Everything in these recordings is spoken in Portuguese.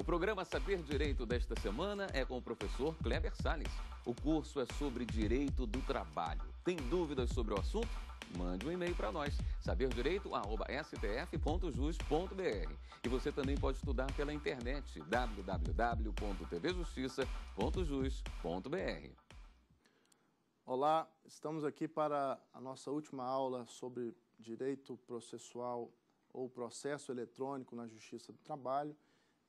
O programa Saber Direito desta semana é com o professor Kleber Sales. O curso é sobre direito do trabalho. Tem dúvidas sobre o assunto? Mande um e-mail para nós, saberdireito@stf.jus.br. E você também pode estudar pela internet www.tvjustiça.jus.br. Olá, estamos aqui para a nossa última aula sobre direito processual ou processo eletrônico na Justiça do Trabalho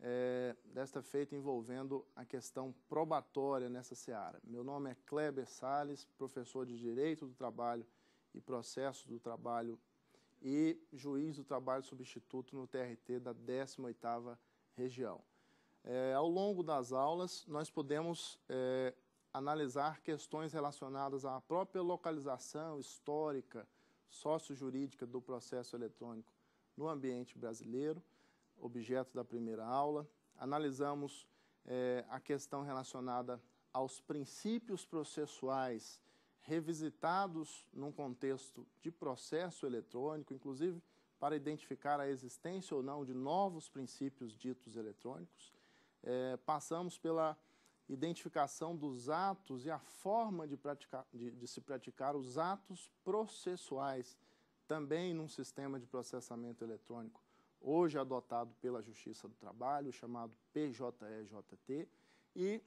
é, desta feita envolvendo a questão probatória nessa seara. Meu nome é Kleber Sales, professor de Direito do Trabalho e Processo do Trabalho e juiz do trabalho substituto no TRT da 18ª região. É, ao longo das aulas, nós podemos é, analisar questões relacionadas à própria localização histórica, sócio-jurídica do processo eletrônico no ambiente brasileiro, objeto da primeira aula. Analisamos é, a questão relacionada aos princípios processuais revisitados num contexto de processo eletrônico, inclusive para identificar a existência ou não de novos princípios ditos eletrônicos. É, passamos pela identificação dos atos e a forma de, praticar, de, de se praticar os atos processuais, também num sistema de processamento eletrônico hoje adotado pela Justiça do Trabalho, chamado PJEJT, e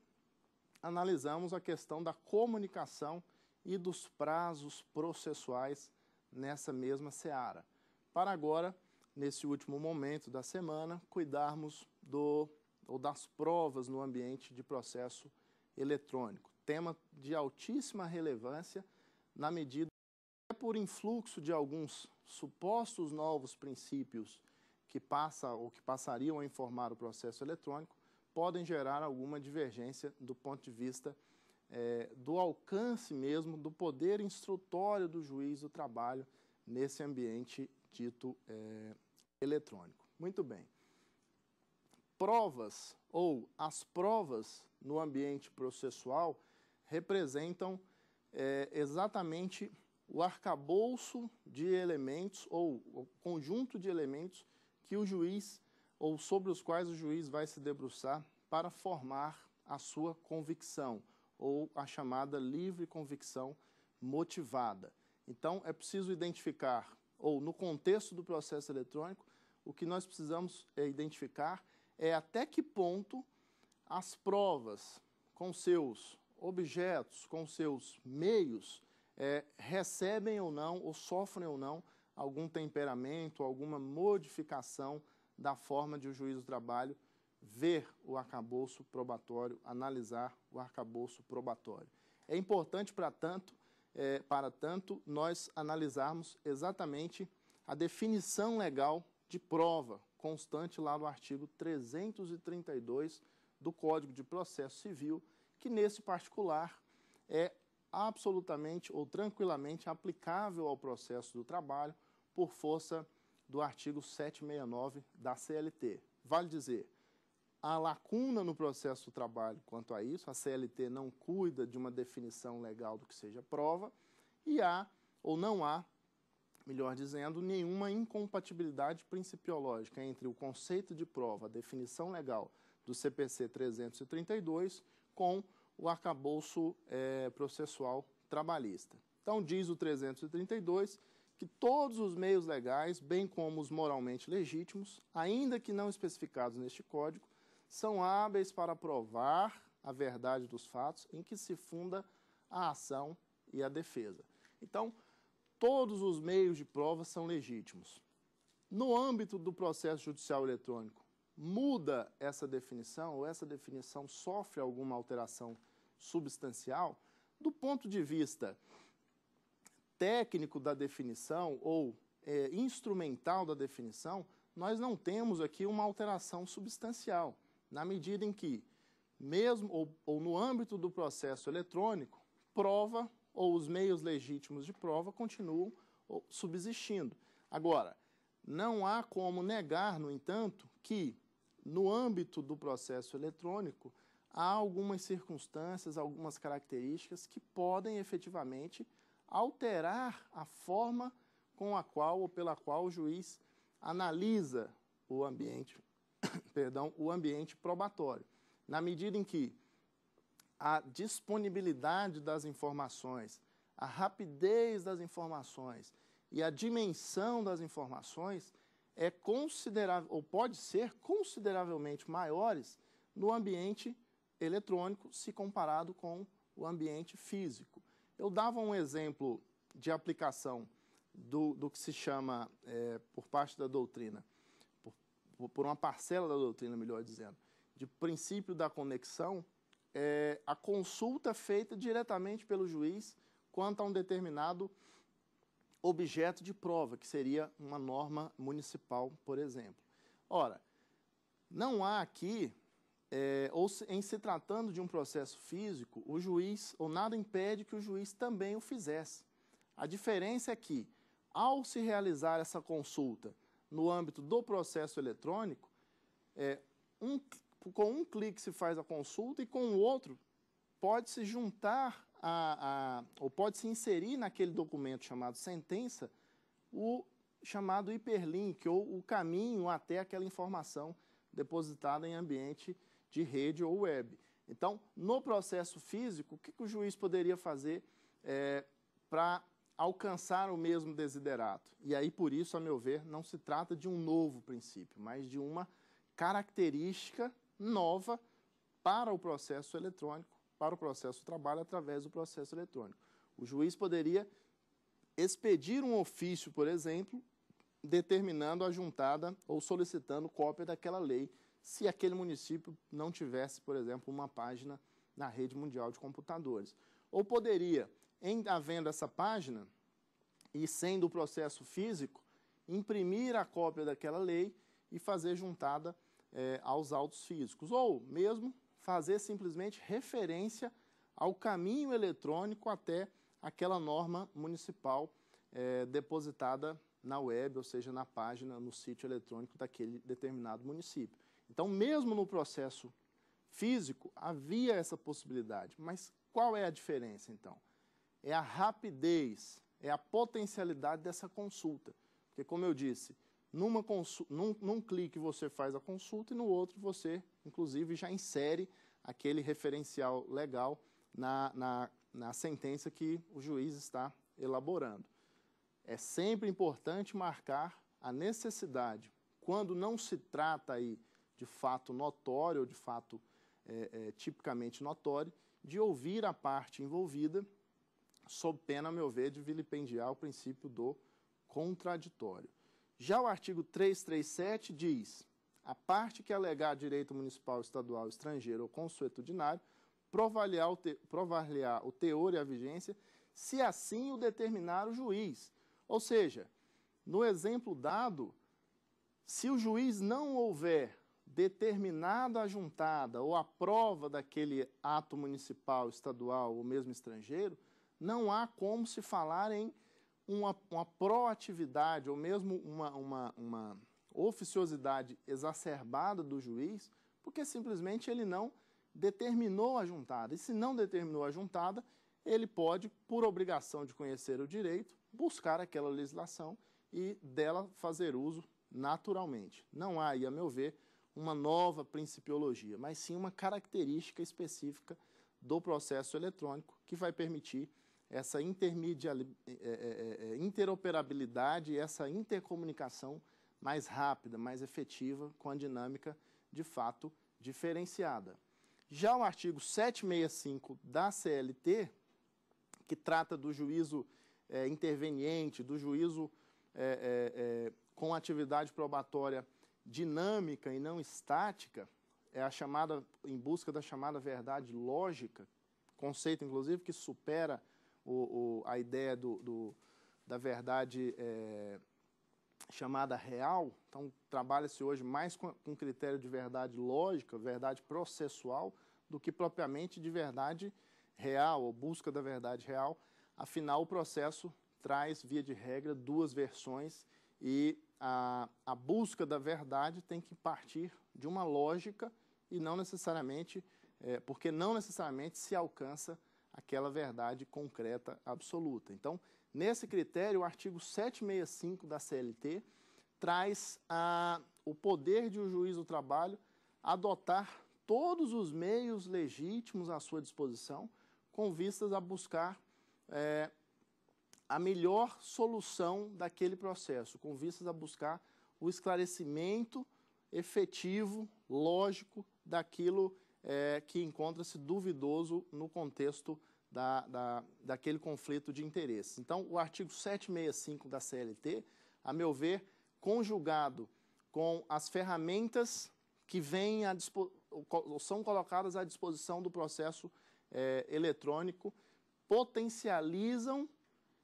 analisamos a questão da comunicação e dos prazos processuais nessa mesma seara. Para agora, nesse último momento da semana, cuidarmos do, ou das provas no ambiente de processo eletrônico. Tema de altíssima relevância na medida por influxo de alguns supostos novos princípios que passa ou que passariam a informar o processo eletrônico podem gerar alguma divergência do ponto de vista é, do alcance mesmo do poder instrutório do juiz do trabalho nesse ambiente dito é, eletrônico. Muito bem. Provas ou as provas no ambiente processual representam é, exatamente o arcabouço de elementos ou o conjunto de elementos que o juiz ou sobre os quais o juiz vai se debruçar para formar a sua convicção ou a chamada livre convicção motivada. Então, é preciso identificar, ou no contexto do processo eletrônico, o que nós precisamos é, identificar é até que ponto as provas com seus objetos, com seus meios, é, recebem ou não, ou sofrem ou não, algum temperamento, alguma modificação da forma de o juízo do trabalho ver o arcabouço probatório, analisar o arcabouço probatório. É importante, para tanto, é, para tanto, nós analisarmos exatamente a definição legal de prova constante lá no artigo 332 do Código de Processo Civil, que nesse particular é absolutamente ou tranquilamente aplicável ao processo do trabalho por força do artigo 769 da CLT. Vale dizer, há lacuna no processo do trabalho quanto a isso, a CLT não cuida de uma definição legal do que seja prova, e há, ou não há, melhor dizendo, nenhuma incompatibilidade principiológica entre o conceito de prova, a definição legal do CPC 332, com o arcabouço é, processual trabalhista. Então, diz o 332 que todos os meios legais, bem como os moralmente legítimos, ainda que não especificados neste Código, são hábeis para provar a verdade dos fatos em que se funda a ação e a defesa. Então, todos os meios de prova são legítimos. No âmbito do processo judicial eletrônico, muda essa definição, ou essa definição sofre alguma alteração substancial, do ponto de vista técnico da definição ou é, instrumental da definição, nós não temos aqui uma alteração substancial, na medida em que, mesmo ou, ou no âmbito do processo eletrônico, prova ou os meios legítimos de prova continuam subsistindo. Agora, não há como negar, no entanto, que no âmbito do processo eletrônico, há algumas circunstâncias, algumas características que podem efetivamente alterar a forma com a qual ou pela qual o juiz analisa o ambiente, perdão, o ambiente probatório. Na medida em que a disponibilidade das informações, a rapidez das informações e a dimensão das informações é considerável ou pode ser consideravelmente maiores no ambiente eletrônico se comparado com o ambiente físico. Eu dava um exemplo de aplicação do, do que se chama, é, por parte da doutrina, por, por, uma parcela da doutrina, melhor dizendo, de princípio da conexão, é, a consulta feita diretamente pelo juiz quanto a um determinado objeto de prova, que seria uma norma municipal, por exemplo. Ora, não há aqui, é, ou se, em se tratando de um processo físico, o juiz, ou nada impede que o juiz também o fizesse. A diferença é que, ao se realizar essa consulta no âmbito do processo eletrônico, é, um, com um clique se faz a consulta e com o outro pode-se juntar a, a, ou pode se inserir naquele documento chamado sentença o chamado hiperlink ou o caminho até aquela informação depositada em ambiente de rede ou web. Então, no processo físico, o que, que o juiz poderia fazer é, para alcançar o mesmo desiderato? E aí, por isso, a meu ver, não se trata de um novo princípio, mas de uma característica nova para o processo eletrônico para o processo do trabalho através do processo eletrônico. O juiz poderia expedir um ofício, por exemplo, determinando a juntada ou solicitando cópia daquela lei, se aquele município não tivesse, por exemplo, uma página na rede mundial de computadores. Ou poderia, em havendo essa página e sendo o processo físico, imprimir a cópia daquela lei e fazer juntada eh, aos autos físicos. Ou mesmo fazer simplesmente referência ao caminho eletrônico até aquela norma municipal é, depositada na web, ou seja, na página, no sítio eletrônico daquele determinado município. Então, mesmo no processo físico, havia essa possibilidade. Mas qual é a diferença, então? É a rapidez, é a potencialidade dessa consulta. Porque, como eu disse, numa num, num clique você faz a consulta e no outro você, inclusive, já insere aquele referencial legal na, na, na sentença que o juiz está elaborando. É sempre importante marcar a necessidade, quando não se trata aí de fato notório ou de fato é, é, tipicamente notório, de ouvir a parte envolvida, sob pena, a meu ver, de vilipendiar o princípio do contraditório. Já o artigo 337 diz: a parte que alegar direito municipal, estadual, estrangeiro ou consuetudinário provar-lhe-á o teor e a vigência, se assim o determinar o juiz. Ou seja, no exemplo dado, se o juiz não houver determinado a juntada ou a prova daquele ato municipal, estadual ou mesmo estrangeiro, não há como se falar em uma, uma proatividade ou mesmo uma, uma, uma oficiosidade exacerbada do juiz, porque simplesmente ele não determinou a juntada. E se não determinou a juntada, ele pode, por obrigação de conhecer o direito, buscar aquela legislação e dela fazer uso naturalmente. Não há, aí, a meu ver, uma nova principiologia, mas sim uma característica específica do processo eletrônico que vai permitir essa eh, eh, eh, interoperabilidade, essa intercomunicação mais rápida, mais efetiva, com a dinâmica, de fato, diferenciada. Já o artigo 765 da CLT, que trata do juízo é, interveniente, do juízo é, é, com atividade probatória dinâmica e não estática, é a chamada, em busca da chamada verdade lógica, conceito, inclusive, que supera o, o a ideia do, do da verdade é, chamada real, então trabalha-se hoje mais com, com critério de verdade lógica, verdade processual, do que propriamente de verdade real ou busca da verdade real. Afinal, o processo traz, via de regra, duas versões e a, a busca da verdade tem que partir de uma lógica e não necessariamente, é, porque não necessariamente se alcança aquela verdade concreta absoluta. Então, nesse critério, o artigo 765 da CLT traz a, ah, o poder de o um juiz do trabalho adotar todos os meios legítimos à sua disposição com vistas a buscar é, a melhor solução daquele processo, com vistas a buscar o esclarecimento efetivo, lógico, daquilo que é, que encontra-se duvidoso no contexto da, da, daquele conflito de interesses. Então, o artigo 765 da CLT, a meu ver, conjugado com as ferramentas que vêm a, são colocadas à disposição do processo é, eletrônico, potencializam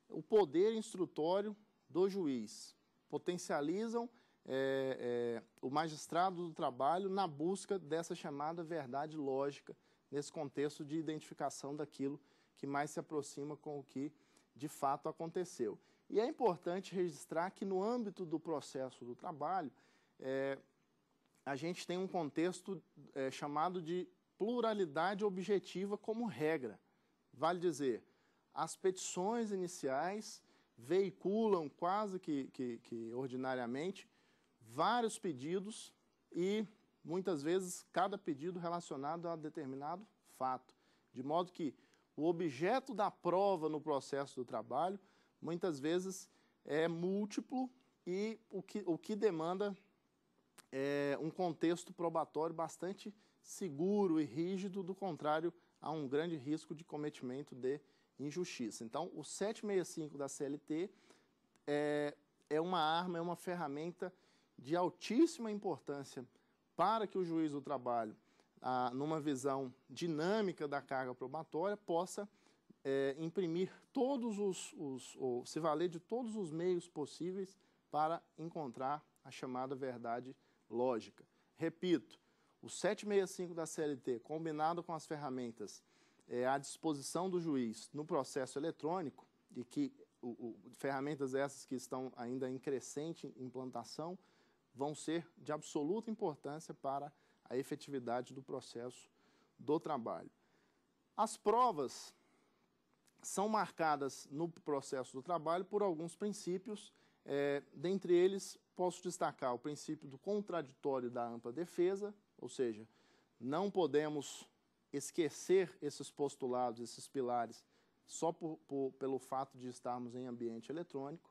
o poder instrutório do juiz, potencializam é, é, o magistrado do trabalho na busca dessa chamada verdade lógica, nesse contexto de identificação daquilo que mais se aproxima com o que de fato aconteceu. E é importante registrar que no âmbito do processo do trabalho, é, a gente tem um contexto é, chamado de pluralidade objetiva como regra. Vale dizer, as petições iniciais veiculam quase que, que, que ordinariamente vários pedidos e muitas vezes cada pedido relacionado a determinado fato, de modo que o objeto da prova no processo do trabalho muitas vezes é múltiplo e o que, o que demanda é um contexto probatório bastante seguro e rígido, do contrário, há um grande risco de cometimento de injustiça. Então, o 765 da CLT é, é uma arma, é uma ferramenta de altíssima importância para que o juiz do trabalho, a, numa visão dinâmica da carga probatória, possa é, imprimir todos os, os ou se valer de todos os meios possíveis para encontrar a chamada verdade lógica. Repito, o 765 da CLT, combinado com as ferramentas é, à disposição do juiz no processo eletrônico, e que o, o, ferramentas essas que estão ainda em crescente implantação, vão ser de absoluta importância para a efetividade do processo do trabalho. As provas são marcadas no processo do trabalho por alguns princípios, é, dentre eles posso destacar o princípio do contraditório da ampla defesa, ou seja, não podemos esquecer esses postulados, esses pilares, só por, por, pelo fato de estarmos em ambiente eletrônico.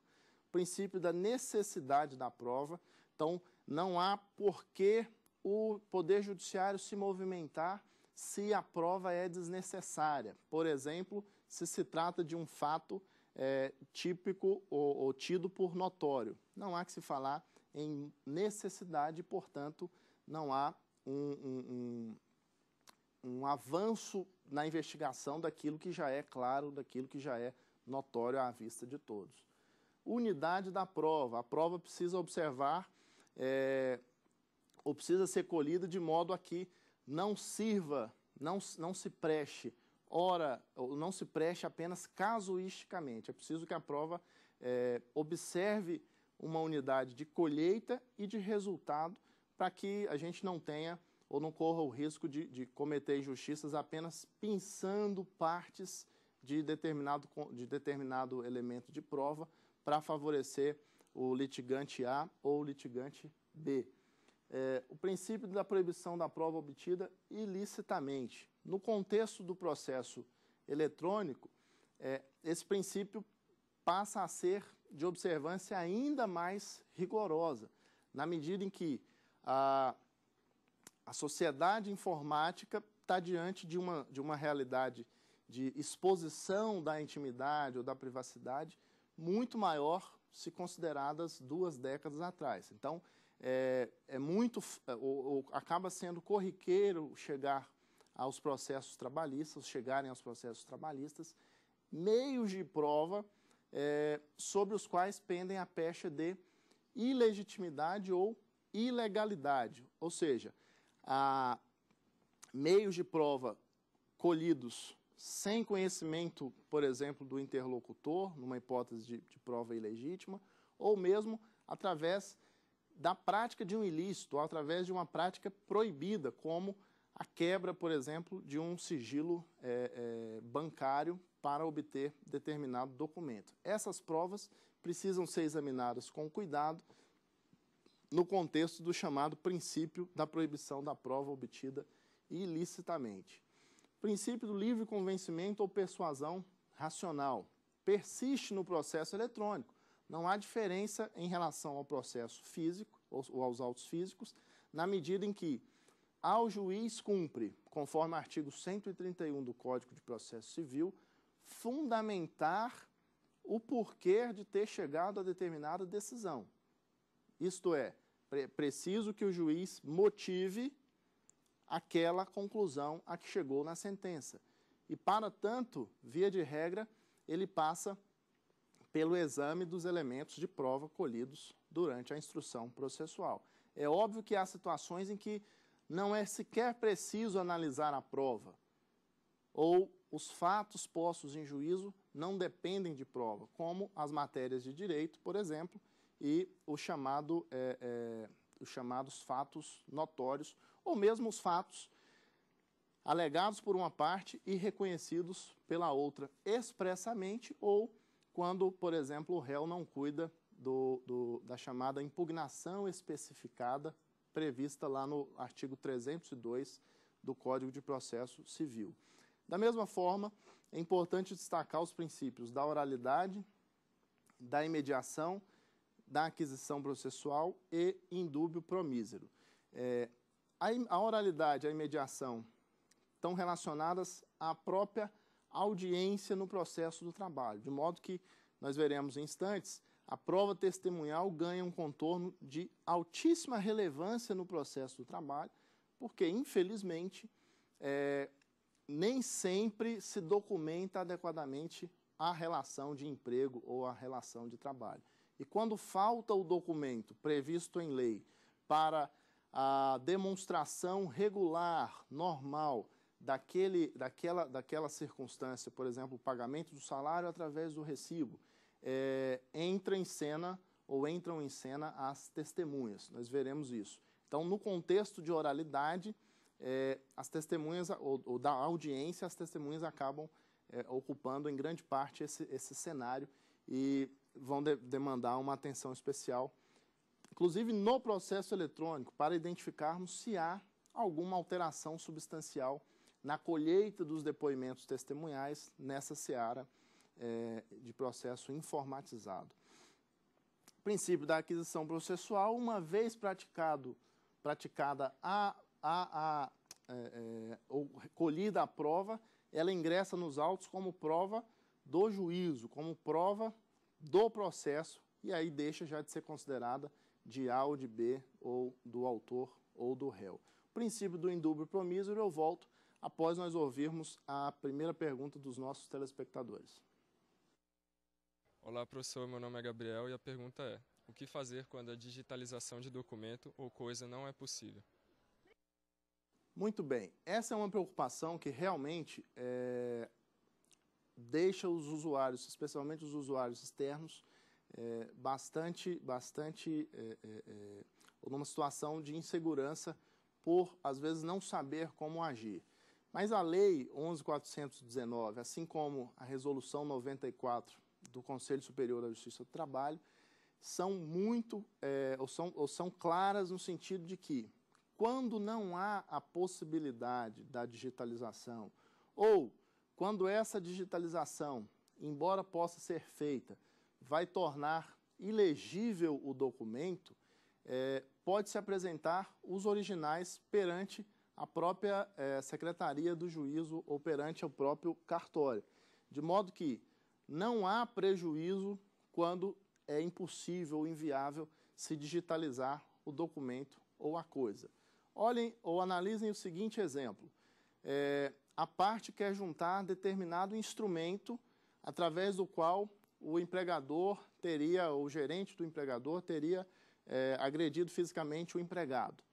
O princípio da necessidade da prova, então, não há porquê o Poder Judiciário se movimentar se a prova é desnecessária. Por exemplo, se se trata de um fato é, típico ou, ou tido por notório. Não há que se falar em necessidade, portanto, não há um, um, um, um, avanço na investigação daquilo que já é claro, daquilo que já é notório à vista de todos. Unidade da prova. A prova precisa observar é, ou precisa ser colhida de modo a que não sirva, não, não se preste, ora, ou não se preste apenas casuisticamente. É preciso que a prova é, observe uma unidade de colheita e de resultado para que a gente não tenha ou não corra o risco de, de cometer injustiças apenas pensando partes de determinado, de determinado elemento de prova para favorecer o litigante A ou o litigante B. É, o princípio da proibição da prova obtida ilicitamente. No contexto do processo eletrônico, é, esse princípio passa a ser de observância ainda mais rigorosa, na medida em que a, a sociedade informática está diante de uma, de uma realidade de exposição da intimidade ou da privacidade muito maior se consideradas duas décadas atrás. Então, é, é muito, ou, é, ou, acaba sendo corriqueiro chegar aos processos trabalhistas, chegarem aos processos trabalhistas, meios de prova é, sobre os quais pendem a pecha de ilegitimidade ou ilegalidade, ou seja, a meios de prova colhidos sem conhecimento, por exemplo, do interlocutor, numa hipótese de, de prova ilegítima, ou mesmo através da prática de um ilícito, ou através de uma prática proibida, como a quebra, por exemplo, de um sigilo é, é, bancário para obter determinado documento. Essas provas precisam ser examinadas com cuidado no contexto do chamado princípio da proibição da prova obtida ilicitamente princípio do livre convencimento ou persuasão racional persiste no processo eletrônico. Não há diferença em relação ao processo físico ou aos autos físicos, na medida em que ao juiz cumpre, conforme o artigo 131 do Código de Processo Civil, fundamentar o porquê de ter chegado a determinada decisão. Isto é, preciso que o juiz motive aquela conclusão a que chegou na sentença. E, para tanto, via de regra, ele passa pelo exame dos elementos de prova colhidos durante a instrução processual. É óbvio que há situações em que não é sequer preciso analisar a prova, ou os fatos postos em juízo não dependem de prova, como as matérias de direito, por exemplo, e o chamado é, é, os chamados fatos notórios, ou mesmo os fatos alegados por uma parte e reconhecidos pela outra expressamente, ou quando, por exemplo, o réu não cuida do, do, da chamada impugnação especificada prevista lá no artigo 302 do Código de Processo Civil. Da mesma forma, é importante destacar os princípios da oralidade, da imediação da aquisição processual e indúbio promísero. É, a, a oralidade e a imediação estão relacionadas à própria audiência no processo do trabalho, de modo que nós veremos em instantes a prova testemunhal ganha um contorno de altíssima relevância no processo do trabalho, porque, infelizmente, é, nem sempre se documenta adequadamente a relação de emprego ou a relação de trabalho. E quando falta o documento previsto em lei para a demonstração regular, normal, daquele, daquela, daquela circunstância, por exemplo, o pagamento do salário através do recibo, é, entra em cena ou entram em cena as testemunhas. Nós veremos isso. Então, no contexto de oralidade, é, as testemunhas, ou, ou, da audiência, as testemunhas acabam é, ocupando em grande parte esse, esse cenário e vão de demandar uma atenção especial, inclusive no processo eletrônico, para identificarmos se há alguma alteração substancial na colheita dos depoimentos testemunhais nessa seara é, de processo informatizado. O princípio da aquisição processual, uma vez praticado, praticada a, a, a é, é ou colhida a prova, ela ingressa nos autos como prova do juízo, como prova do processo e aí deixa já de ser considerada de A ou de B ou do autor ou do réu. O princípio do indúbio promissor. eu volto após nós ouvirmos a primeira pergunta dos nossos telespectadores. Olá, professor. Meu nome é Gabriel e a pergunta é: o que fazer quando a digitalização de documento ou coisa não é possível? Muito bem. Essa é uma preocupação que realmente é, deixa os usuários, especialmente os usuários externos, é, bastante, bastante é, é, é, numa situação de insegurança por, às vezes, não saber como agir. Mas a Lei 11.419, assim como a Resolução 94 do Conselho Superior da Justiça do Trabalho, são muito, é, ou, são, ou são claras no sentido de que, quando não há a possibilidade da digitalização ou quando essa digitalização, embora possa ser feita, vai tornar ilegível o documento, é, pode-se apresentar os originais perante a própria é, Secretaria do Juízo ou perante o próprio cartório. De modo que não há prejuízo quando é impossível ou inviável se digitalizar o documento ou a coisa. Olhem ou analisem o seguinte exemplo. É, a parte quer juntar determinado instrumento através do qual o empregador teria, o gerente do empregador teria é, agredido fisicamente o empregado.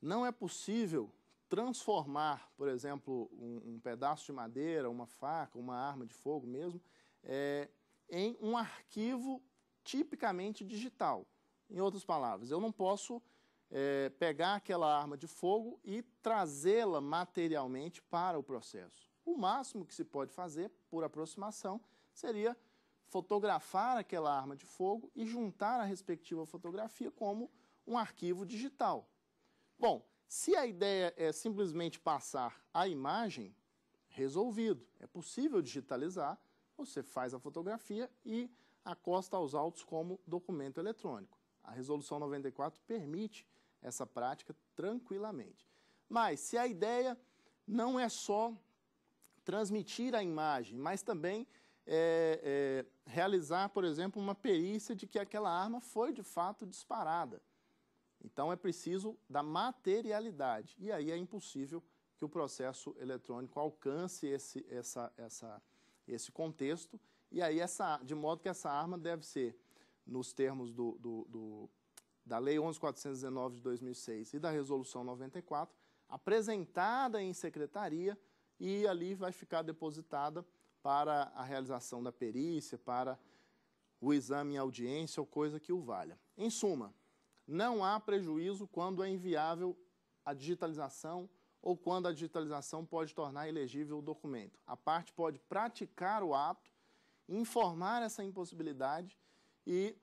Não é possível transformar, por exemplo, um, um, pedaço de madeira, uma faca, uma arma de fogo mesmo, é, em um arquivo tipicamente digital. Em outras palavras, eu não posso é, pegar aquela arma de fogo e trazê-la materialmente para o processo. O máximo que se pode fazer, por aproximação, seria fotografar aquela arma de fogo e juntar a respectiva fotografia como um arquivo digital. Bom, se a ideia é simplesmente passar a imagem, resolvido. É possível digitalizar, você faz a fotografia e acosta aos autos como documento eletrônico. A resolução 94 permite essa prática tranquilamente. Mas se a ideia não é só transmitir a imagem, mas também é, é, realizar, por exemplo, uma perícia de que aquela arma foi de fato disparada. Então é preciso da materialidade. E aí é impossível que o processo eletrônico alcance esse, essa, essa, esse contexto. E aí, essa, de modo que essa arma deve ser, nos termos do, do, do da Lei 11.419 de 2006 e da Resolução 94, apresentada em secretaria e ali vai ficar depositada para a realização da perícia, para o exame em audiência ou coisa que o valha. Em suma, não há prejuízo quando é inviável a digitalização ou quando a digitalização pode tornar elegível o documento. A parte pode praticar o ato, informar essa impossibilidade e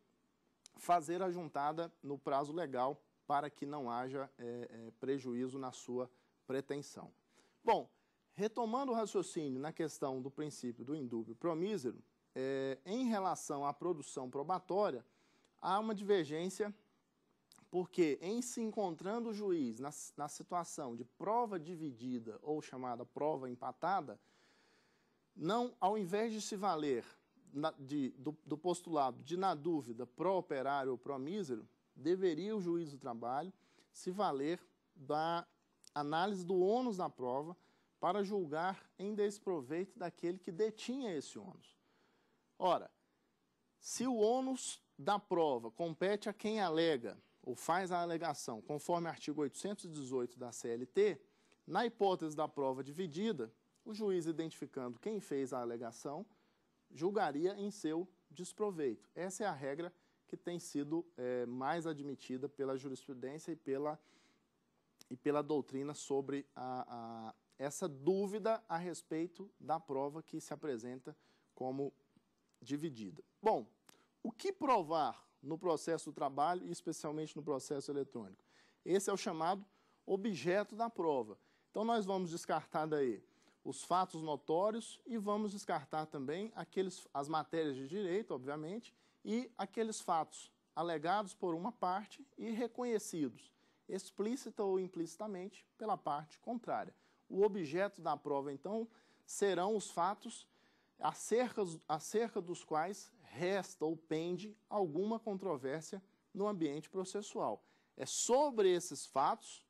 fazer a juntada no prazo legal para que não haja é, é, prejuízo na sua pretensão. Bom, retomando o raciocínio na questão do princípio do indúbio promísero, é, em relação à produção probatória, há uma divergência porque em se encontrando o juiz na, na situação de prova dividida ou chamada prova empatada, não, ao invés de se valer na, de, do, do, postulado de, na dúvida, pró-operário ou pró-mísero, deveria o juiz do trabalho se valer da análise do ônus da prova para julgar em desproveito daquele que detinha esse ônus. Ora, se o ônus da prova compete a quem alega ou faz a alegação, conforme artigo 818 da CLT, na hipótese da prova dividida, o juiz identificando quem fez a alegação julgaria em seu desproveito. Essa é a regra que tem sido é, mais admitida pela jurisprudência e pela, e pela doutrina sobre a, a, essa dúvida a respeito da prova que se apresenta como dividida. Bom, o que provar no processo do trabalho e especialmente no processo eletrônico? Esse é o chamado objeto da prova. Então, nós vamos descartar daí os fatos notórios e vamos descartar também aqueles, as matérias de direito, obviamente, e aqueles fatos alegados por uma parte e reconhecidos, explícita ou implicitamente, pela parte contrária. O objeto da prova, então, serão os fatos acerca, acerca dos quais resta ou pende alguma controvérsia no ambiente processual. É sobre esses fatos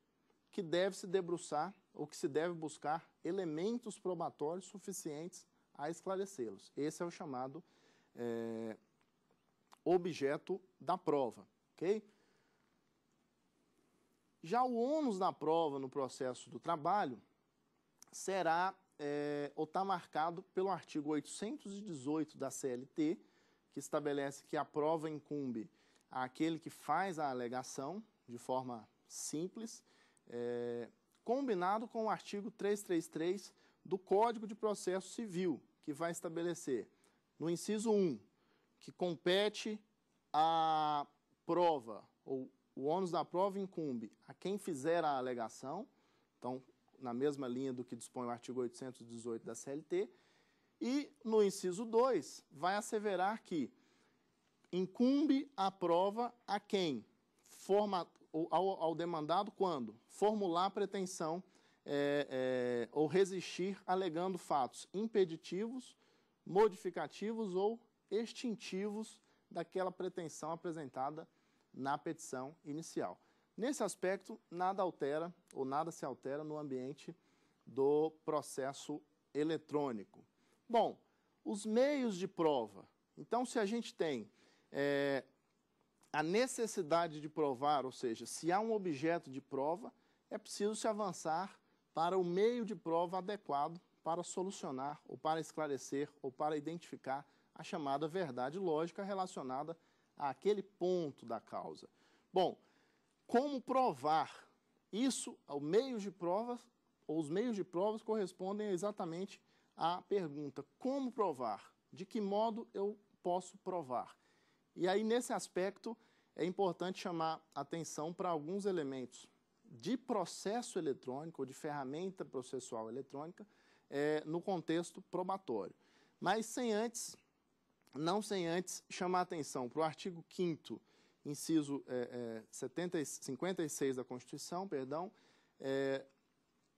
que deve se debruçar o que se deve buscar elementos probatórios suficientes a esclarecê-los. Esse é o chamado é, objeto da prova, ok? Já o ônus da prova no processo do trabalho será é, ou está marcado pelo artigo 818 da CLT, que estabelece que a prova incumbe àquele que faz a alegação de forma simples, é, combinado com o artigo 333 do Código de Processo Civil, que vai estabelecer, no inciso 1, que compete a prova, ou o ônus da prova incumbe a quem fizer a alegação, então, na mesma linha do que dispõe o artigo 818 da CLT, e no inciso 2, vai asseverar que incumbe a prova a quem, forma, ao, ao demandado quando formular pretensão é, é, ou resistir alegando fatos impeditivos, modificativos ou extintivos daquela pretensão apresentada na petição inicial. Nesse aspecto, nada altera ou nada se altera no ambiente do processo eletrônico. Bom, os meios de prova. Então, se a gente tem é, a necessidade de provar, ou seja, se há um objeto de prova, é preciso se avançar para o meio de prova adequado para solucionar, ou para esclarecer, ou para identificar a chamada verdade lógica relacionada àquele ponto da causa. Bom, como provar? Isso, ao meio de provas, ou os meios de provas correspondem exatamente à pergunta como provar? De que modo eu posso provar? E aí, nesse aspecto, é importante chamar atenção para alguns elementos de processo eletrônico, ou de ferramenta processual eletrônica, é, no contexto probatório. Mas sem antes, não sem antes, chamar atenção para o artigo 5 inciso é, é, 70, 56 da Constituição, perdão, é,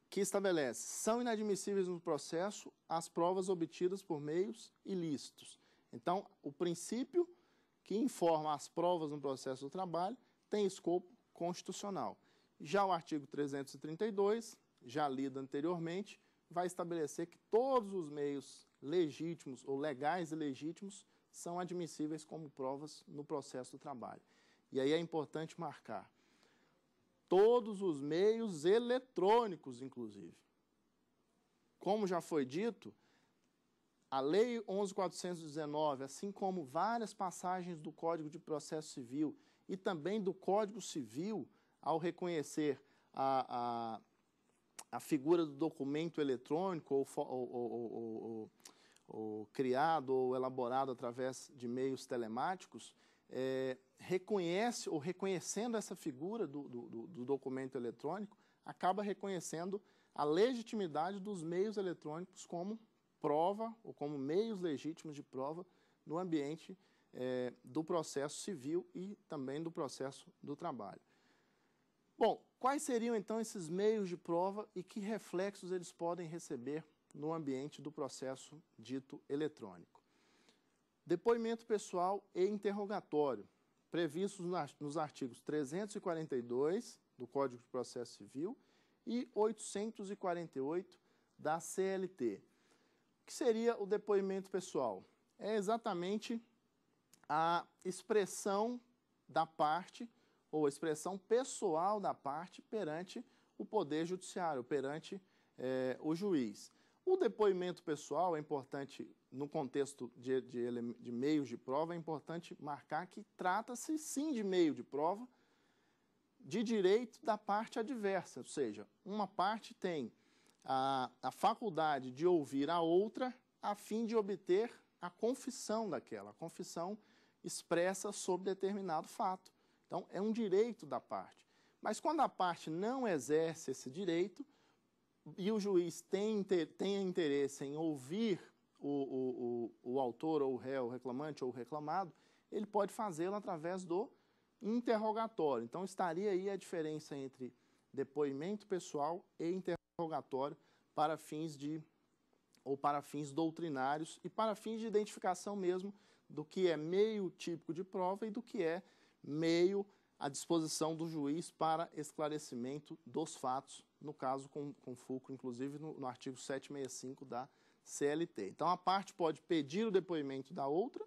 que estabelece, são inadmissíveis no processo as provas obtidas por meios ilícitos. Então, o princípio que informa as provas no processo do trabalho, tem escopo constitucional. Já o artigo 332, já lido anteriormente, vai estabelecer que todos os meios legítimos ou legais e legítimos são admissíveis como provas no processo do trabalho. E aí é importante marcar todos os meios eletrônicos, inclusive. Como já foi dito, a Lei 11.419, assim como várias passagens do Código de Processo Civil e também do Código Civil, ao reconhecer a, a, a figura do documento eletrônico ou, ou, ou, ou, criado ou elaborado através de meios telemáticos, é, reconhece ou reconhecendo essa figura do, do, do documento eletrônico, acaba reconhecendo a legitimidade dos meios eletrônicos como prova ou como meios legítimos de prova no ambiente é, do processo civil e também do processo do trabalho. Bom, quais seriam então esses meios de prova e que reflexos eles podem receber no ambiente do processo dito eletrônico? Depoimento pessoal e interrogatório, previstos nos artigos 342 do Código de Processo Civil e 848 da CLT que seria o depoimento pessoal? É exatamente a expressão da parte ou a expressão pessoal da parte perante o Poder Judiciário, perante é, o juiz. O depoimento pessoal é importante, no contexto de, de, de meios de prova, é importante marcar que trata-se sim de meio de prova de direito da parte adversa, ou seja, uma parte tem a, a faculdade de ouvir a outra a fim de obter a confissão daquela, a confissão expressa sobre determinado fato. Então, é um direito da parte. Mas quando a parte não exerce esse direito e o juiz tem, tem interesse em ouvir o, o, o, o autor ou o réu, o reclamante ou o reclamado, ele pode fazê-lo através do interrogatório. Então, estaria aí a diferença entre depoimento pessoal e interrogatório interrogatório para fins de ou para fins doutrinários e para fins de identificação mesmo do que é meio típico de prova e do que é meio à disposição do juiz para esclarecimento dos fatos, no caso com, com fulcro, inclusive, no, no artigo 765 da CLT. Então, a parte pode pedir o depoimento da outra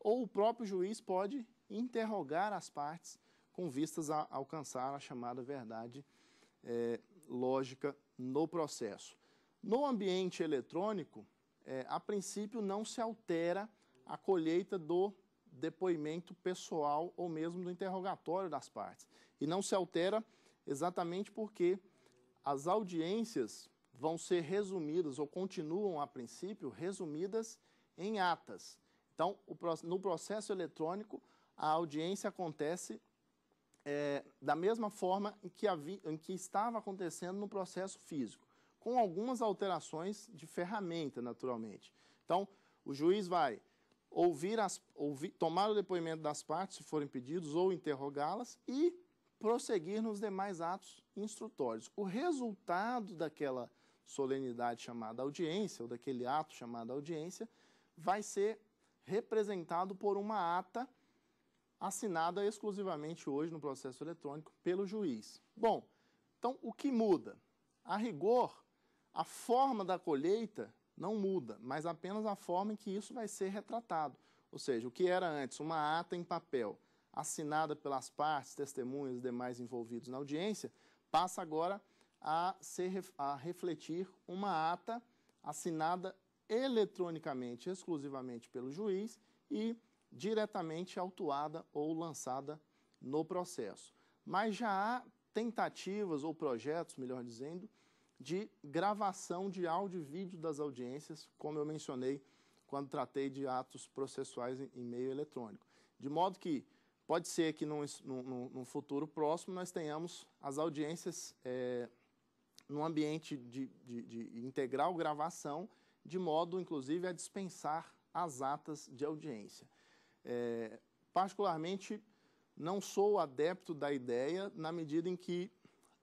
ou o próprio juiz pode interrogar as partes com vistas a alcançar a chamada verdade é, lógica no processo. No ambiente eletrônico, é, a princípio não se altera a colheita do depoimento pessoal ou mesmo do interrogatório das partes. E não se altera exatamente porque as audiências vão ser resumidas ou continuam, a princípio, resumidas em atas. Então, no processo eletrônico, a audiência acontece é, da mesma forma em que, havia, em que estava acontecendo no processo físico, com algumas alterações de ferramenta, naturalmente. Então, o juiz vai ouvir as, ouvir, tomar o depoimento das partes, se forem pedidos, ou interrogá-las, e prosseguir nos demais atos instrutórios. O resultado daquela solenidade chamada audiência, ou daquele ato chamado audiência, vai ser representado por uma ata assinada exclusivamente hoje no processo eletrônico pelo juiz. Bom, então o que muda? A rigor, a forma da colheita não muda, mas apenas a forma em que isso vai ser retratado. Ou seja, o que era antes uma ata em papel assinada pelas partes, testemunhas e demais envolvidos na audiência, passa agora a, ser, a refletir uma ata assinada eletronicamente, exclusivamente pelo juiz e diretamente autuada ou lançada no processo. Mas já há tentativas ou projetos, melhor dizendo, de gravação de áudio e vídeo das audiências, como eu mencionei quando tratei de atos processuais em meio eletrônico. De modo que pode ser que num, num, num futuro próximo nós tenhamos as audiências é, num ambiente de, de, de integral gravação, de modo, inclusive, a dispensar as atas de audiência. É, particularmente, não sou adepto da ideia na medida em que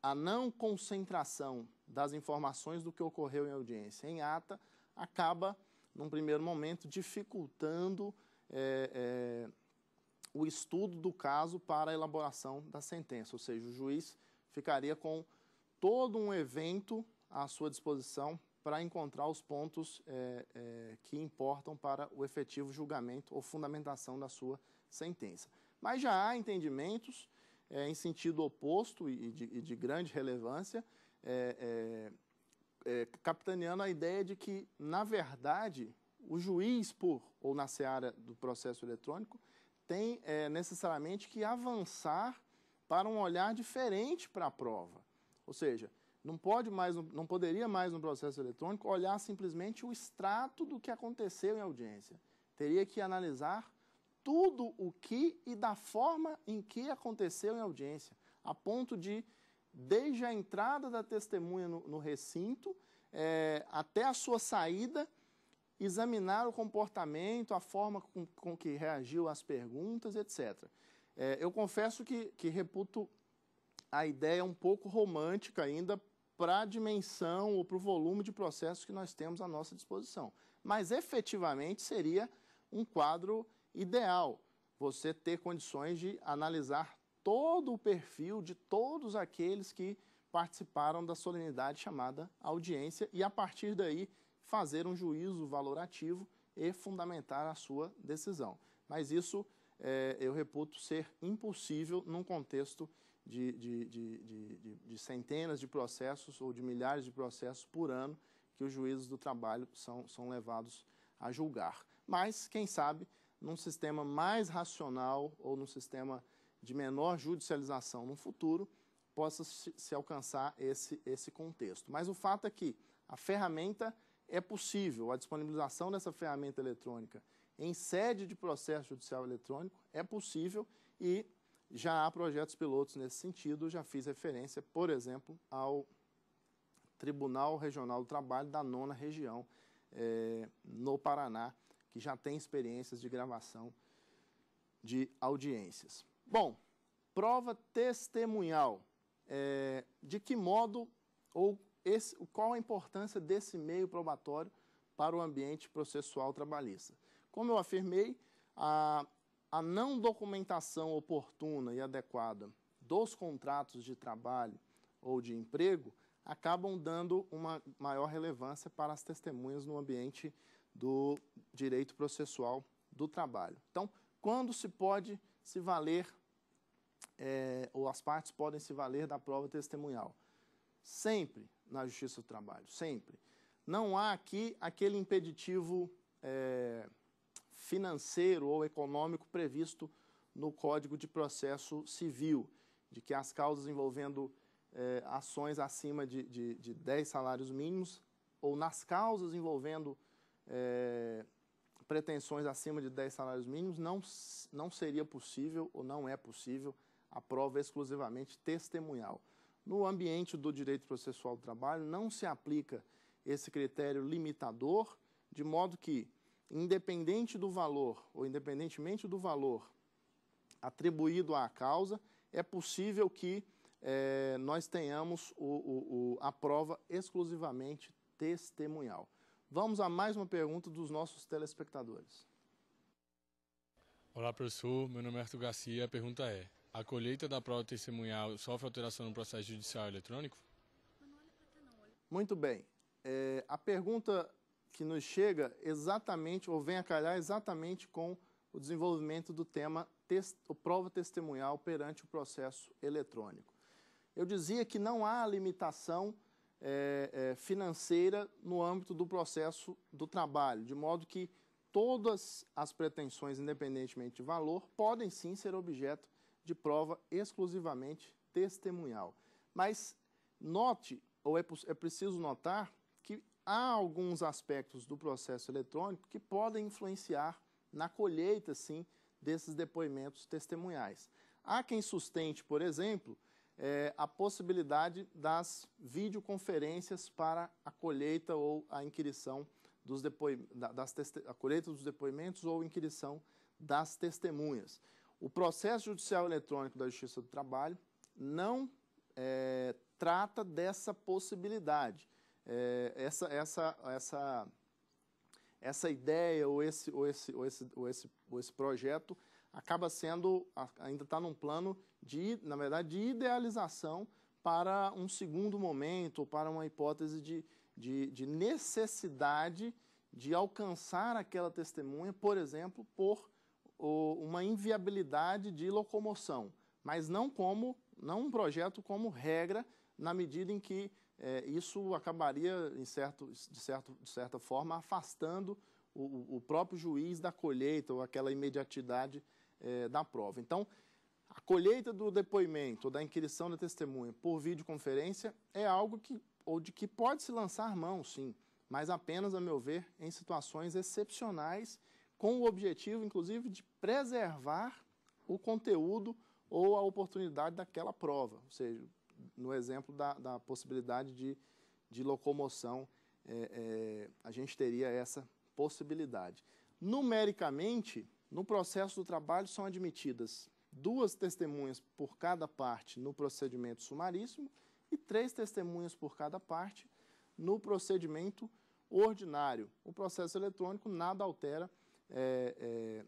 a não concentração das informações do que ocorreu em audiência em ata acaba, num primeiro momento, dificultando é, é, o estudo do caso para a elaboração da sentença, ou seja, o juiz ficaria com todo um evento à sua disposição para encontrar os pontos é, é, que importam para o efetivo julgamento ou fundamentação da sua sentença. Mas já há entendimentos é, em sentido oposto e de, e de grande relevância, é, é, é, capitaneando a ideia de que, na verdade, o juiz, por ou na seara do processo eletrônico, tem necessariamente que avançar para um olhar diferente para a prova. Ou seja, não pode mais, não poderia mais no processo eletrônico olhar simplesmente o extrato do que aconteceu em audiência. Teria que analisar tudo o que e da forma em que aconteceu em audiência, a ponto de, desde a entrada da testemunha no, no recinto é, até a sua saída, examinar o comportamento, a forma com, com que reagiu às perguntas, etc. É, eu confesso que, que reputo a ideia um pouco romântica ainda para a dimensão ou para o volume de processos que nós temos à nossa disposição. Mas efetivamente seria um quadro ideal você ter condições de analisar todo o perfil de todos aqueles que participaram da solenidade chamada audiência e, a partir daí, fazer um juízo valorativo e fundamentar a sua decisão. Mas isso é, eu reputo ser impossível num contexto de, de, de, de, centenas de processos ou de milhares de processos por ano que os juízes do trabalho são, são levados a julgar. Mas, quem sabe, num sistema mais racional ou num sistema de menor judicialização no futuro, possa se alcançar esse, esse contexto. Mas o fato é que a ferramenta é possível, a disponibilização dessa ferramenta eletrônica em sede de processo judicial eletrônico é possível e já há projetos pilotos nesse sentido, já fiz referência, por exemplo, ao Tribunal Regional do Trabalho da nona região é, no Paraná, que já tem experiências de gravação de audiências. Bom, prova testemunhal. É, de que modo ou esse, qual a importância desse meio probatório para o ambiente processual trabalhista? Como eu afirmei, a a não documentação oportuna e adequada dos contratos de trabalho ou de emprego acabam dando uma maior relevância para as testemunhas no ambiente do direito processual do trabalho. Então, quando se pode se valer, é, ou as partes podem se valer da prova testemunhal? Sempre na Justiça do Trabalho, sempre. Não há aqui aquele impeditivo é, financeiro ou econômico previsto no Código de Processo Civil, de que as causas envolvendo eh, ações acima de, de, de 10 salários mínimos ou nas causas envolvendo eh, pretensões acima de 10 salários mínimos, não, não seria possível ou não é possível a prova exclusivamente testemunhal. No ambiente do direito processual do trabalho, não se aplica esse critério limitador, de modo que independente do valor, ou independentemente do valor atribuído à causa, é possível que é, nós tenhamos o, o, o, a prova exclusivamente testemunhal. Vamos a mais uma pergunta dos nossos telespectadores. Olá, professor. Meu nome é Arthur Garcia. A pergunta é: a colheita da prova testemunhal sofre alteração no processo judicial eletrônico? Muito bem. É, a pergunta que nos chega exatamente, ou vem a calhar exatamente com o desenvolvimento do tema test, prova testemunhal perante o processo eletrônico. Eu dizia que não há limitação é, é, financeira no âmbito do processo do trabalho, de modo que todas as pretensões, independentemente de valor, podem sim ser objeto de prova exclusivamente testemunhal. Mas note, ou é, é preciso notar, há alguns aspectos do processo eletrônico que podem influenciar na colheita, sim, desses depoimentos testemunhais. Há quem sustente, por exemplo, é, a possibilidade das videoconferências para a colheita ou a inquirição dos depoimentos, a colheita dos depoimentos ou inquirição das testemunhas. O processo judicial eletrônico da Justiça do Trabalho não é, trata dessa possibilidade é, essa, essa, essa, essa ideia ou esse, ou esse, ou esse, ou esse, ou esse projeto acaba sendo, ainda está num plano de, na verdade, de idealização para um segundo momento, para uma hipótese de, de, de necessidade de alcançar aquela testemunha, por exemplo, por o, uma inviabilidade de locomoção, mas não como, não um projeto como regra, na medida em que é, isso acabaria, em certo, de, certo, de certa forma, afastando o, o próprio juiz da colheita ou aquela imediatidade é, da prova. Então, a colheita do depoimento ou da inquirição da testemunha por videoconferência é algo que, ou de que pode se lançar mão, sim, mas apenas, a meu ver, em situações excepcionais, com o objetivo, inclusive, de preservar o conteúdo ou a oportunidade daquela prova. Ou seja, no exemplo da, da possibilidade de, de locomoção, é, é, a gente teria essa possibilidade. Numericamente, no processo do trabalho são admitidas duas testemunhas por cada parte no procedimento sumaríssimo e três testemunhas por cada parte no procedimento ordinário. O processo eletrônico nada altera é, é,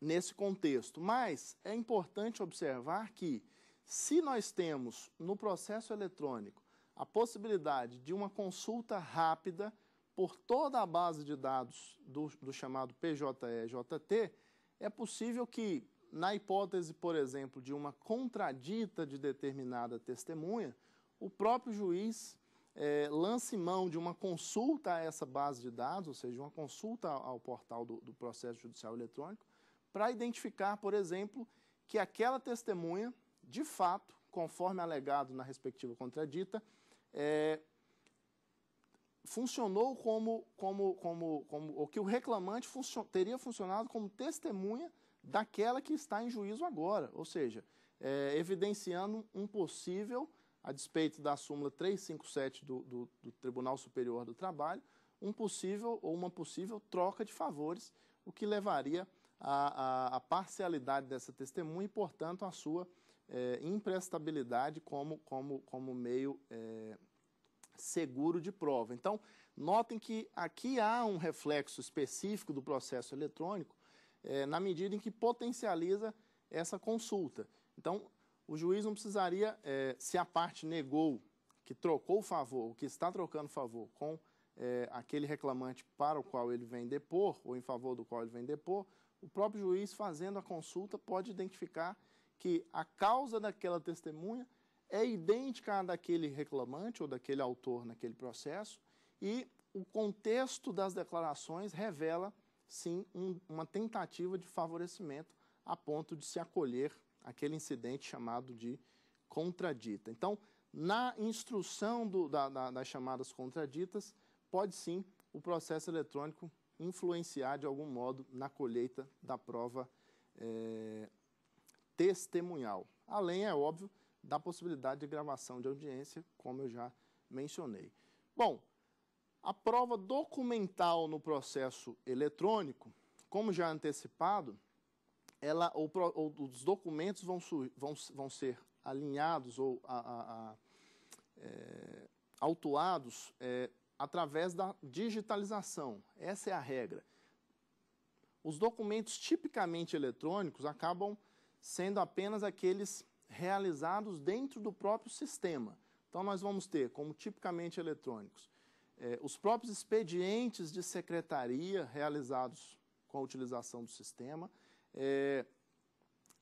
nesse contexto. Mas é importante observar que se nós temos no processo eletrônico a possibilidade de uma consulta rápida por toda a base de dados do, do chamado PJE-JT, é possível que, na hipótese, por exemplo, de uma contradita de determinada testemunha, o próprio juiz é, lance mão de uma consulta a essa base de dados, ou seja, uma consulta ao portal do, do processo judicial eletrônico, para identificar, por exemplo, que aquela testemunha de fato, conforme alegado na respectiva contradita, é, funcionou como, como, como, como, o que o reclamante funcion, teria funcionado como testemunha daquela que está em juízo agora, ou seja, é, evidenciando um possível, a despeito da súmula 357 do, do, do Tribunal Superior do Trabalho, um possível ou uma possível troca de favores, o que levaria à parcialidade dessa testemunha e, portanto, à sua é, imprestabilidade como, como, como meio é, seguro de prova. Então, notem que aqui há um reflexo específico do processo eletrônico é, na medida em que potencializa essa consulta. Então, o juiz não precisaria, é, se a parte negou que trocou o favor, que está trocando o favor com é, aquele reclamante para o qual ele vem depor, ou em favor do qual ele vem depor, o próprio juiz, fazendo a consulta, pode identificar que a causa daquela testemunha é idêntica à daquele reclamante ou daquele autor naquele processo e o contexto das declarações revela, sim, um, uma tentativa de favorecimento a ponto de se acolher aquele incidente chamado de contradita. Então, na instrução do, da, da, das chamadas contraditas, pode sim o processo eletrônico influenciar de algum modo na colheita da prova eh, testemunhal. Além, é óbvio, da possibilidade de gravação de audiência, como eu já mencionei. Bom, a prova documental no processo eletrônico, como já antecipado, ela, ou, ou os documentos vão, vão, vão ser alinhados ou a, a, a é, autuados é, através da digitalização. Essa é a regra. Os documentos tipicamente eletrônicos acabam sendo apenas aqueles realizados dentro do próprio sistema. Então, nós vamos ter, como tipicamente eletrônicos, eh, os próprios expedientes de secretaria realizados com a utilização do sistema, eh,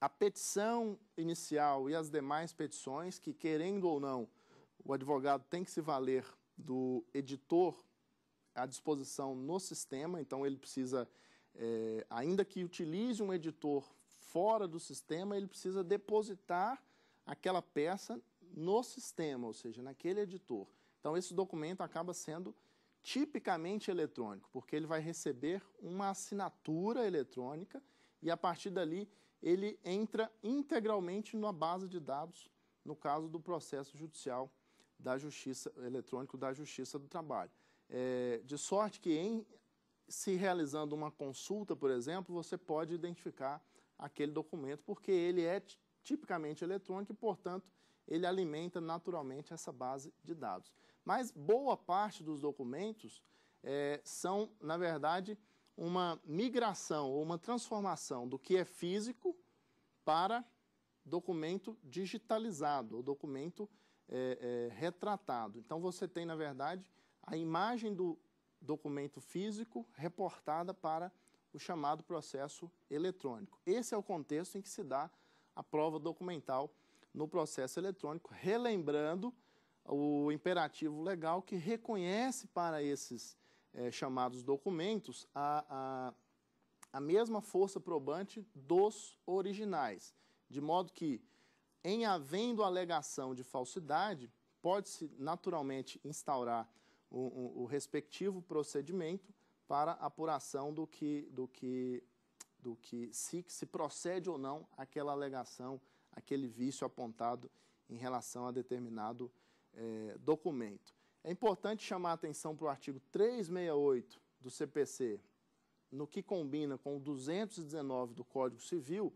a petição inicial e as demais petições, que querendo ou não, o advogado tem que se valer do editor à disposição no sistema, então ele precisa, eh, ainda que utilize um editor fora do sistema, ele precisa depositar aquela peça no sistema, ou seja, naquele editor. Então, esse documento acaba sendo tipicamente eletrônico, porque ele vai receber uma assinatura eletrônica e a partir dali ele entra integralmente na base de dados, no caso do processo judicial da justiça eletrônico da justiça do trabalho. É, de sorte que em se realizando uma consulta, por exemplo, você pode identificar aquele documento, porque ele é tipicamente eletrônico e, portanto, ele alimenta naturalmente essa base de dados. Mas boa parte dos documentos é, são, na verdade, uma migração ou uma transformação do que é físico para documento digitalizado, ou documento é, é, retratado. Então você tem, na verdade, a imagem do documento físico reportada para o chamado processo eletrônico. Esse é o contexto em que se dá a prova documental no processo eletrônico, relembrando o imperativo legal que reconhece para esses é, chamados documentos a, a, a mesma força probante dos originais, de modo que, em havendo alegação de falsidade, pode-se naturalmente instaurar o, o, o respectivo procedimento para apuração do que, do que, do que se, se procede ou não aquela alegação, aquele vício apontado em relação a determinado eh, documento. É importante chamar a atenção para o artigo 368 do CPC, no que combina com o 219 do Código Civil,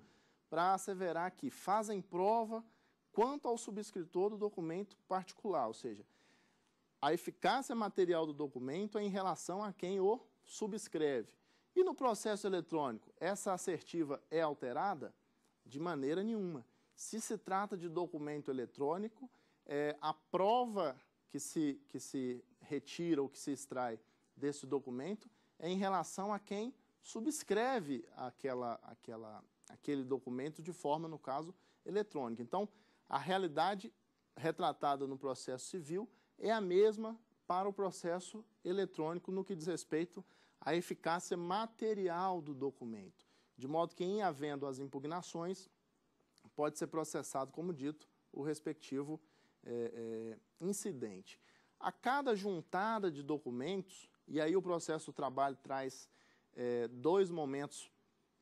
para asseverar que fazem prova quanto ao subscritor do documento particular, ou seja, a eficácia material do documento é em relação a quem o subscreve. E no processo eletrônico, essa assertiva é alterada? De maneira nenhuma. Se se trata de documento eletrônico, é, a prova que se, que se retira ou que se extrai desse documento é em relação a quem subscreve aquela, aquela, aquele documento de forma, no caso, eletrônica. Então, a realidade retratada no processo civil é a mesma para o processo eletrônico no que diz respeito a eficácia material do documento, de modo que, em havendo as impugnações, pode ser processado, como dito, o respectivo é, é, incidente. A cada juntada de documentos, e aí o processo do trabalho traz é, dois momentos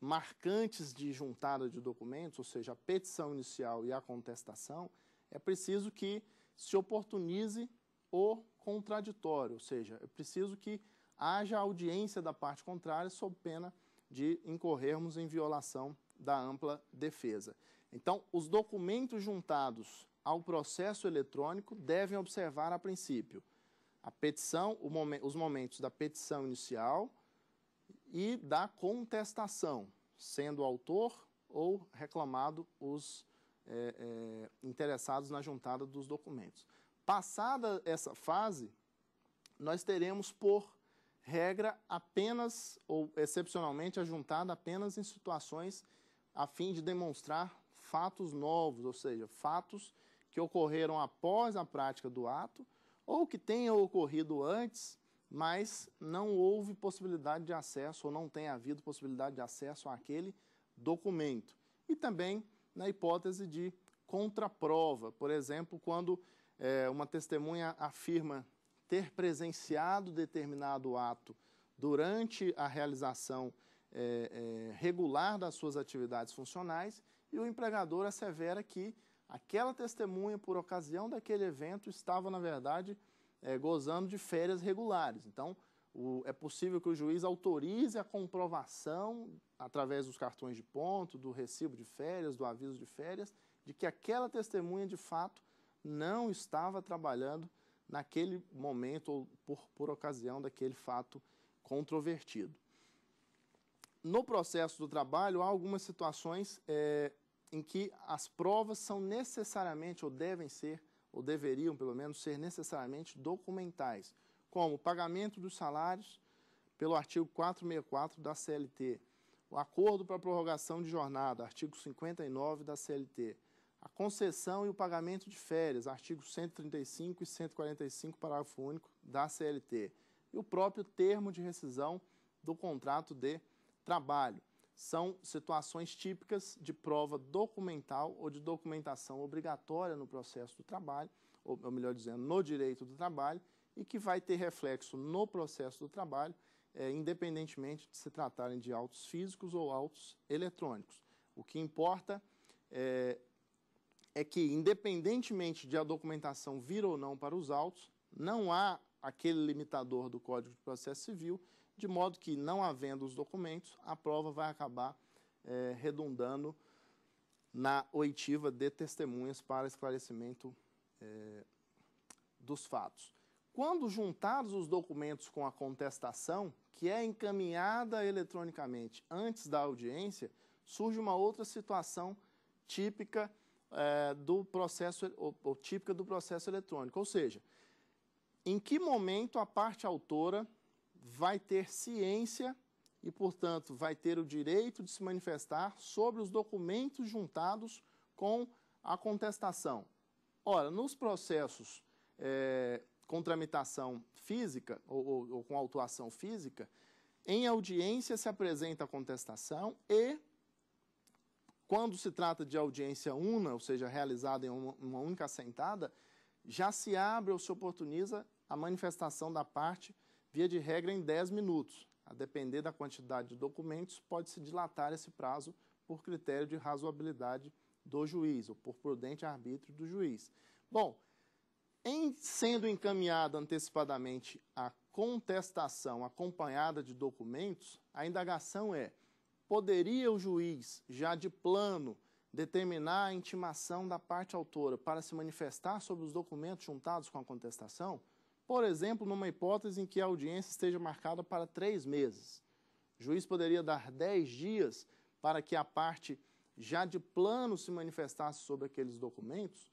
marcantes de juntada de documentos, ou seja, a petição inicial e a contestação, é preciso que se oportunize o contraditório, ou seja, é preciso que haja audiência da parte contrária sob pena de incorrermos em violação da ampla defesa. Então, os documentos juntados ao processo eletrônico devem observar a princípio a petição, momen os momentos da petição inicial e da contestação, sendo autor ou reclamado os é, é, interessados na juntada dos documentos. Passada essa fase, nós teremos por regra apenas ou excepcionalmente ajuntada apenas em situações a fim de demonstrar fatos novos, ou seja, fatos que ocorreram após a prática do ato ou que tenham ocorrido antes, mas não houve possibilidade de acesso ou não tenha havido possibilidade de acesso àquele documento. E também na hipótese de contraprova, por exemplo, quando é, uma testemunha afirma ter presenciado determinado ato durante a realização é, é, regular das suas atividades funcionais e o empregador assevera que aquela testemunha, por ocasião daquele evento, estava, na verdade, é, gozando de férias regulares. Então, o, é possível que o juiz autorize a comprovação, através dos cartões de ponto, do recibo de férias, do aviso de férias, de que aquela testemunha, de fato, não estava trabalhando naquele momento ou por, por ocasião daquele fato controvertido. No processo do trabalho, há algumas situações é, em que as provas são necessariamente, ou devem ser, ou deveriam pelo menos ser necessariamente documentais, como o pagamento dos salários pelo artigo 464 da CLT, o acordo para prorrogação de jornada, artigo 59 da CLT, a concessão e o pagamento de férias, artigos 135 e 145, parágrafo único da CLT, e o próprio termo de rescisão do contrato de trabalho. São situações típicas de prova documental ou de documentação obrigatória no processo do trabalho, ou, melhor dizendo, no direito do trabalho, e que vai ter reflexo no processo do trabalho, é, independentemente de se tratarem de autos físicos ou autos eletrônicos. O que importa é, é que, independentemente de a documentação vir ou não para os autos, não há aquele limitador do Código de Processo Civil, de modo que, não havendo os documentos, a prova vai acabar é, redundando na oitiva de testemunhas para esclarecimento é, dos fatos. Quando juntados os documentos com a contestação, que é encaminhada eletronicamente antes da audiência, surge uma outra situação típica é, do processo, ou, ou típica do processo eletrônico. Ou seja, em que momento a parte autora vai ter ciência e, portanto, vai ter o direito de se manifestar sobre os documentos juntados com a contestação. Ora, nos processos é, com tramitação física ou, ou, ou com autuação física, em audiência se apresenta a contestação e quando se trata de audiência una, ou seja, realizada em uma, uma única assentada, já se abre ou se oportuniza a manifestação da parte, via de regra, em 10 minutos. A depender da quantidade de documentos, pode-se dilatar esse prazo por critério de razoabilidade do juiz, ou por prudente arbítrio do juiz. Bom, em sendo encaminhada antecipadamente a contestação acompanhada de documentos, a indagação é poderia o juiz, já de plano, determinar a intimação da parte autora para se manifestar sobre os documentos juntados com a contestação, por exemplo, numa hipótese em que a audiência esteja marcada para três meses. O juiz poderia dar dez dias para que a parte já de plano se manifestasse sobre aqueles documentos.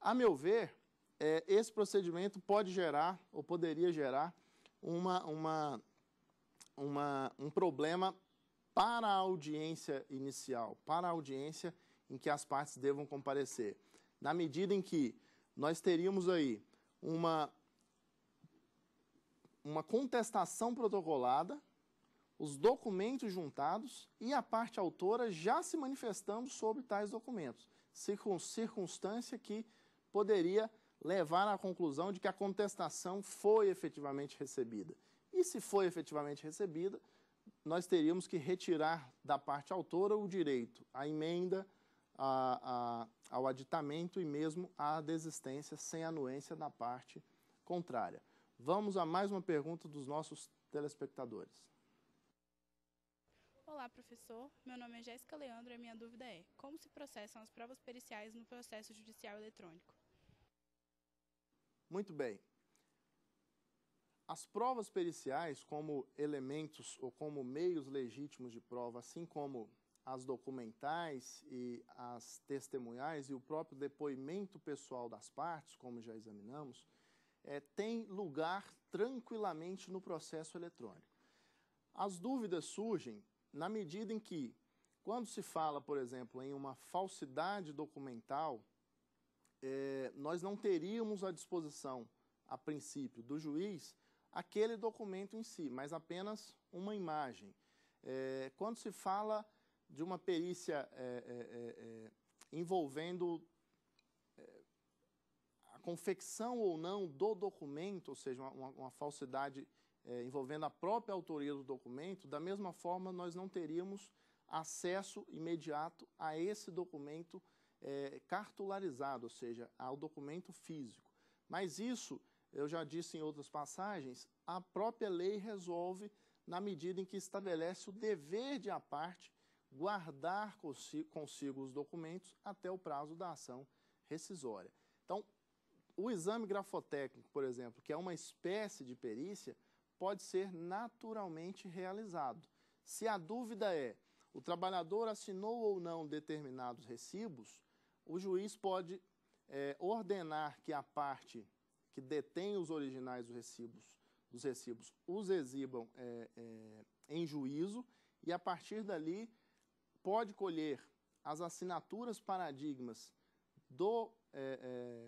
A meu ver, é, esse procedimento pode gerar, ou poderia gerar, uma, uma, uma um problema para a audiência inicial, para a audiência em que as partes devam comparecer. Na medida em que nós teríamos aí uma, uma contestação protocolada, os documentos juntados e a parte autora já se manifestando sobre tais documentos, circunstância que poderia levar à conclusão de que a contestação foi efetivamente recebida. E se foi efetivamente recebida, nós teríamos que retirar da parte autora o direito à emenda, a, a, ao aditamento e mesmo à desistência sem anuência da parte contrária. Vamos a mais uma pergunta dos nossos telespectadores. Olá, professor. Meu nome é Jéssica Leandro e minha dúvida é: como se processam as provas periciais no processo judicial eletrônico? Muito bem. As provas periciais, como elementos ou como meios legítimos de prova, assim como as documentais e as testemunhais e o próprio depoimento pessoal das partes, como já examinamos, é, tem lugar tranquilamente no processo eletrônico. As dúvidas surgem na medida em que, quando se fala, por exemplo, em uma falsidade documental, é, nós não teríamos à disposição, a princípio, do juiz aquele documento em si, mas apenas uma imagem. É, quando se fala de uma perícia é, é, é, é envolvendo a confecção ou não do documento, ou seja, uma, uma falsidade envolvendo a própria autoria do documento, da mesma forma nós não teríamos acesso imediato a esse documento é, cartularizado, ou seja, ao documento físico. Mas isso eu já disse em outras passagens, a própria lei resolve na medida em que estabelece o dever de a parte guardar consigo, os documentos até o prazo da ação rescisória. Então, o exame grafotécnico, por exemplo, que é uma espécie de perícia, pode ser naturalmente realizado. Se a dúvida é o trabalhador assinou ou não determinados recibos, o juiz pode é, ordenar que a parte que detêm os originais dos recibos, dos recibos os exibam é, é, em juízo e, a partir dali, pode colher as assinaturas paradigmas do é,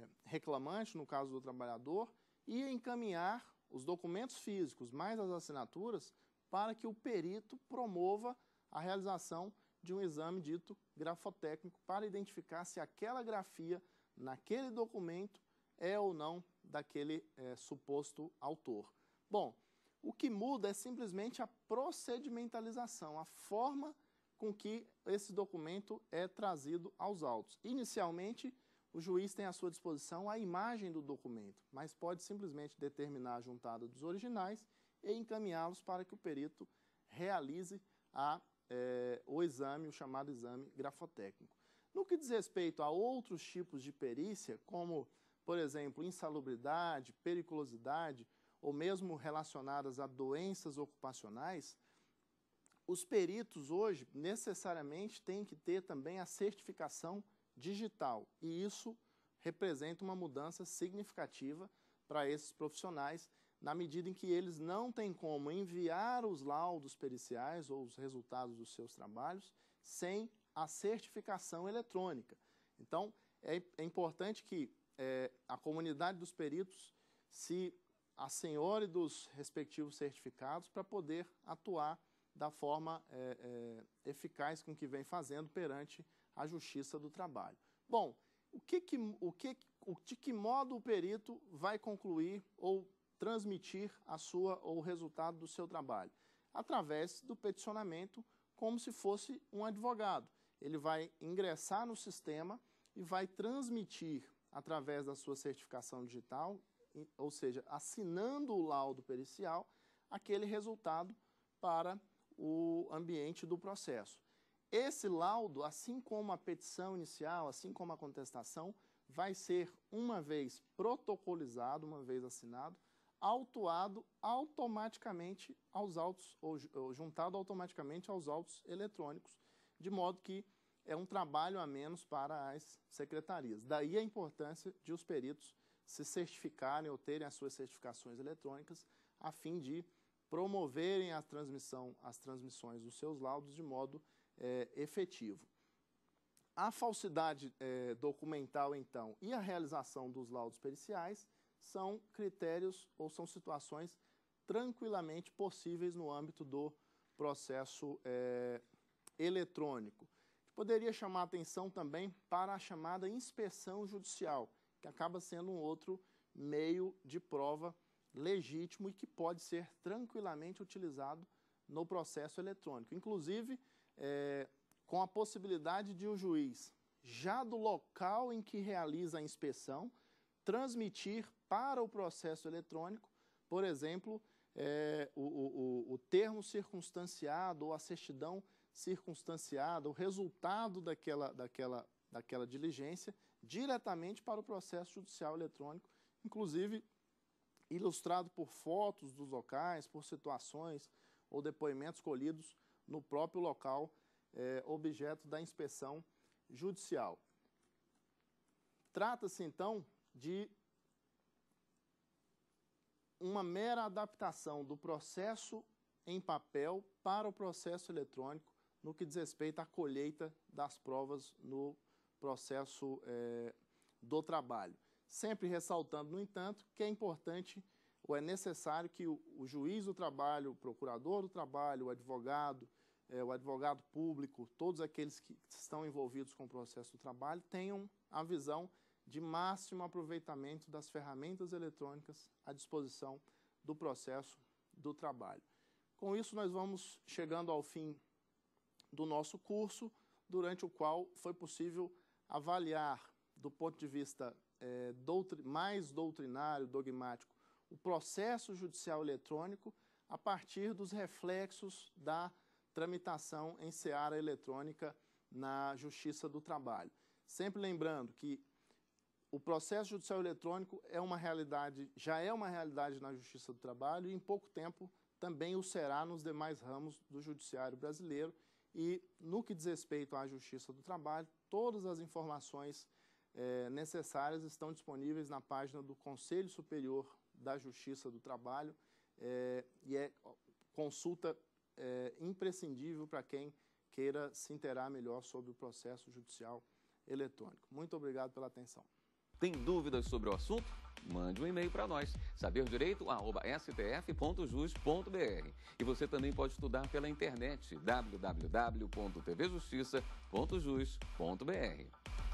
é, reclamante, no caso do trabalhador, e encaminhar os documentos físicos mais as assinaturas para que o perito promova a realização de um exame dito grafotécnico para identificar se aquela grafia naquele documento é ou não daquele é, suposto autor. Bom, o que muda é simplesmente a procedimentalização, a forma com que esse documento é trazido aos autos. Inicialmente, o juiz tem à sua disposição a imagem do documento, mas pode simplesmente determinar a juntada dos originais e encaminhá-los para que o perito realize a, é, o exame, o chamado exame grafotécnico. No que diz respeito a outros tipos de perícia, como por exemplo, insalubridade, periculosidade, ou mesmo relacionadas a doenças ocupacionais, os peritos hoje necessariamente têm que ter também a certificação digital, e isso representa uma mudança significativa para esses profissionais, na medida em que eles não têm como enviar os laudos periciais ou os resultados dos seus trabalhos sem a certificação eletrônica. Então, é, é importante que é, a comunidade dos peritos se assenhore dos respectivos certificados para poder atuar da forma é, é, eficaz com que vem fazendo perante a Justiça do Trabalho. Bom, o que, que, o que, o, de que modo o perito vai concluir ou transmitir a sua ou o resultado do seu trabalho? Através do peticionamento, como se fosse um advogado. Ele vai ingressar no sistema e vai transmitir através da sua certificação digital, ou seja, assinando o laudo pericial, aquele resultado para o ambiente do processo. Esse laudo, assim como a petição inicial, assim como a contestação, vai ser, uma vez protocolizado, uma vez assinado, autuado automaticamente aos autos, ou juntado automaticamente aos autos eletrônicos, de modo que é um trabalho a menos para as secretarias. Daí a importância de os peritos se certificarem ou terem as suas certificações eletrônicas a fim de promoverem a transmissão, as transmissões dos seus laudos de modo é, efetivo. A falsidade é, documental, então, e a realização dos laudos periciais são critérios ou são situações tranquilamente possíveis no âmbito do processo é, eletrônico. Poderia chamar atenção também para a chamada inspeção judicial, que acaba sendo um outro meio de prova legítimo e que pode ser tranquilamente utilizado no processo eletrônico. Inclusive, é, com a possibilidade de o um juiz, já do local em que realiza a inspeção, transmitir para o processo eletrônico, por exemplo, é, o, o, o termo circunstanciado ou a certidão circunstanciada, o resultado daquela, daquela, daquela diligência, diretamente para o processo judicial eletrônico, inclusive ilustrado por fotos dos locais, por situações ou depoimentos colhidos no próprio local é, objeto da inspeção judicial. Trata-se, então, de uma mera adaptação do processo em papel para o processo eletrônico no que diz respeito à colheita das provas no processo é, do trabalho. Sempre ressaltando, no entanto, que é importante ou é necessário que o, o juiz do trabalho, o procurador do trabalho, o advogado, é, o advogado público, todos aqueles que estão envolvidos com o processo do trabalho tenham a visão de máximo aproveitamento das ferramentas eletrônicas à disposição do processo do trabalho. Com isso, nós vamos chegando ao fim do nosso curso, durante o qual foi possível avaliar, do ponto de vista é, doutri mais doutrinário, dogmático, o processo judicial eletrônico a partir dos reflexos da tramitação em seara eletrônica na Justiça do Trabalho. Sempre lembrando que o processo judicial eletrônico é uma realidade, já é uma realidade na Justiça do Trabalho e em pouco tempo também o será nos demais ramos do judiciário brasileiro e, no que diz respeito à Justiça do Trabalho, todas as informações é, necessárias estão disponíveis na página do Conselho Superior da Justiça do Trabalho é, e é consulta é, imprescindível para quem queira se interar melhor sobre o processo judicial eletrônico. Muito obrigado pela atenção. Tem dúvidas sobre o assunto? mande um e-mail para nós, saberdireito@stf.jus.br. E você também pode estudar pela internet www.tvjustiça.jus.br.